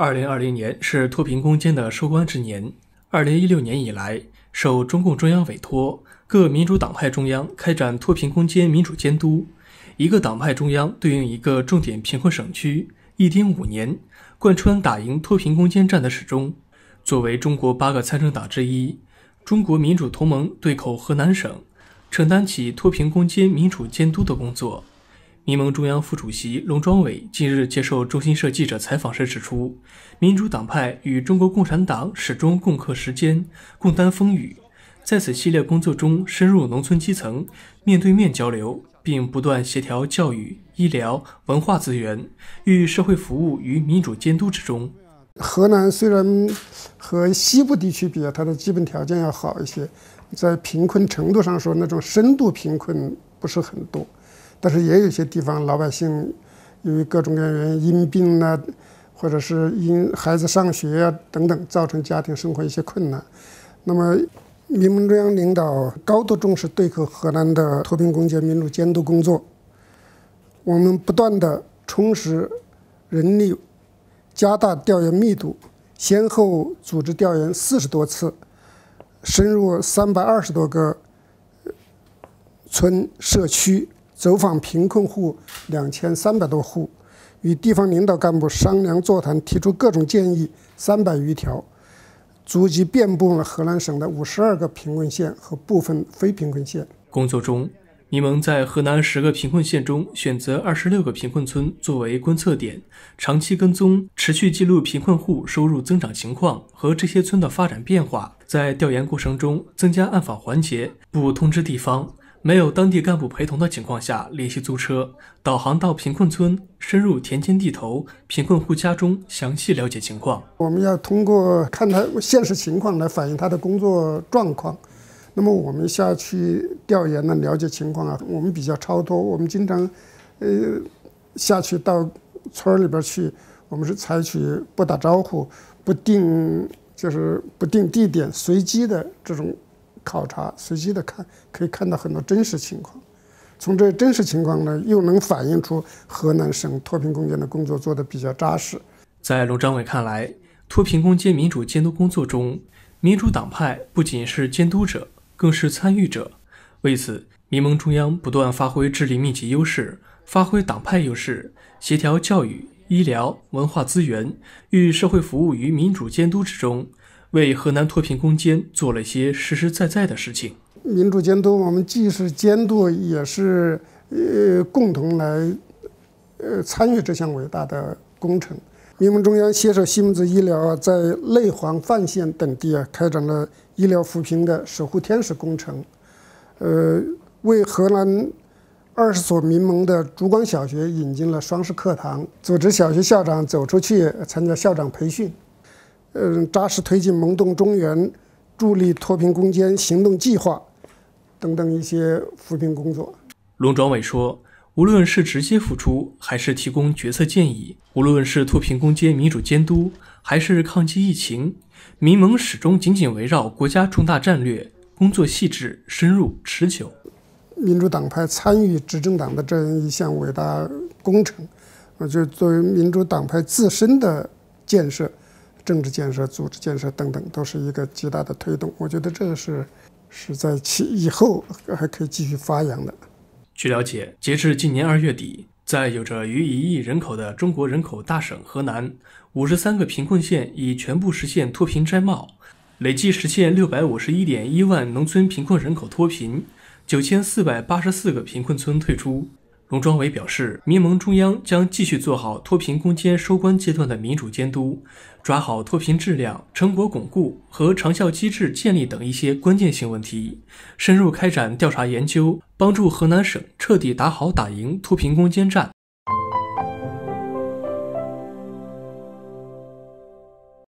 二零二零年是脱贫攻坚的收官之年。二零一六年以来，受中共中央委托，各民主党派中央开展脱贫攻坚民主监督，一个党派中央对应一个重点贫困省区，一盯五年，贯穿打赢脱贫攻坚战的始终。作为中国八个参政党之一，中国民主同盟对口河南省，承担起脱贫攻坚民主监督的工作。民盟中央副主席龙庄伟近日接受中新社记者采访时指出，民主党派与中国共产党始终共克时艰、共担风雨，在此系列工作中深入农村基层、面对面交流，并不断协调教育、医疗、文化资源与社会服务于民主监督之中。河南虽然和西部地区比啊，它的基本条件要好一些，在贫困程度上说，那种深度贫困不是很多。但是也有些地方老百姓由于各种各样原因因病啊，或者是因孩子上学啊等等，造成家庭生活一些困难。那么，民盟中央领导高度重视对口河南的脱贫攻坚民主监督工作，我们不断的充实人力，加大调研密度，先后组织调研四十多次，深入三百二十多个村社区。走访贫困户两千三百多户，与地方领导干部商量座谈，提出各种建议三百余条，足迹遍布了河南省的五十二个贫困县和部分非贫困县。工作中，你蒙在河南十个贫困县中选择二十六个贫困村作为观测点，长期跟踪、持续记录贫困户收入增长情况和这些村的发展变化。在调研过程中，增加暗访环节，不通知地方。没有当地干部陪同的情况下，联系租车，导航到贫困村，深入田间地头、贫困户家中，详细了解情况。我们要通过看他现实情况来反映他的工作状况。那么我们下去调研呢，了解情况啊，我们比较超脱，我们经常，呃，下去到村儿里边去，我们是采取不打招呼、不定就是不定地点、随机的这种。考察随机的看，可以看到很多真实情况。从这真实情况呢，又能反映出河南省脱贫攻坚的工作做得比较扎实。在龙张伟看来，脱贫攻坚民主监督工作中，民主党派不仅是监督者，更是参与者。为此，民盟中央不断发挥智力密集优势，发挥党派优势，协调教育、医疗、文化资源与社会服务于民主监督之中。为河南脱贫攻坚做了一些实实在在的事情。民主监督，我们既是监督，也是呃共同来呃参与这项伟大的工程。民盟中央携手西门子医疗啊，在内黄范县等地啊开展了医疗扶贫的“守护天使”工程。呃，为河南二十所民盟的烛光小学引进了双师课堂，组织小学校长走出去参加校长培训。嗯，扎实推进“蒙动中原”助力脱贫攻坚行动计划等等一些扶贫工作。龙庄伟说，无论是直接付出，还是提供决策建议；无论是脱贫攻坚民主监督，还是抗击疫情，民盟始终紧紧围绕国家重大战略，工作细致、深入、持久。民主党派参与执政党的这样一项伟大工程，我就作为民主党派自身的建设。政治建设、组织建设等等，都是一个极大的推动。我觉得这个是，是在其以后还可以继续发扬的。据了解，截至今年二月底，在有着逾一亿人口的中国人口大省河南，五十三个贫困县已全部实现脱贫摘帽，累计实现六百五十一点一万农村贫困人口脱贫，九千四百八十四个贫困村退出。龙庄伟表示，民盟中央将继续做好脱贫攻坚收官阶段的民主监督，抓好脱贫质量、成果巩固和长效机制建立等一些关键性问题，深入开展调查研究，帮助河南省彻底打好打赢脱贫攻坚战。